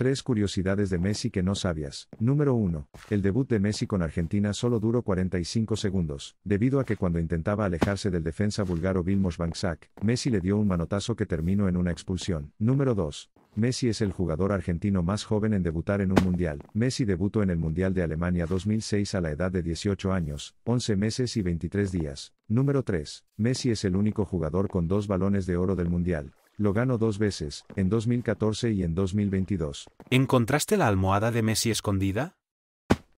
Tres curiosidades de Messi que no sabías. Número 1. El debut de Messi con Argentina solo duró 45 segundos, debido a que cuando intentaba alejarse del defensa búlgaro Vilmos Banksak, Messi le dio un manotazo que terminó en una expulsión. Número 2. Messi es el jugador argentino más joven en debutar en un mundial. Messi debutó en el Mundial de Alemania 2006 a la edad de 18 años, 11 meses y 23 días. Número 3. Messi es el único jugador con dos balones de oro del mundial. Lo ganó dos veces, en 2014 y en 2022. ¿Encontraste la almohada de Messi escondida?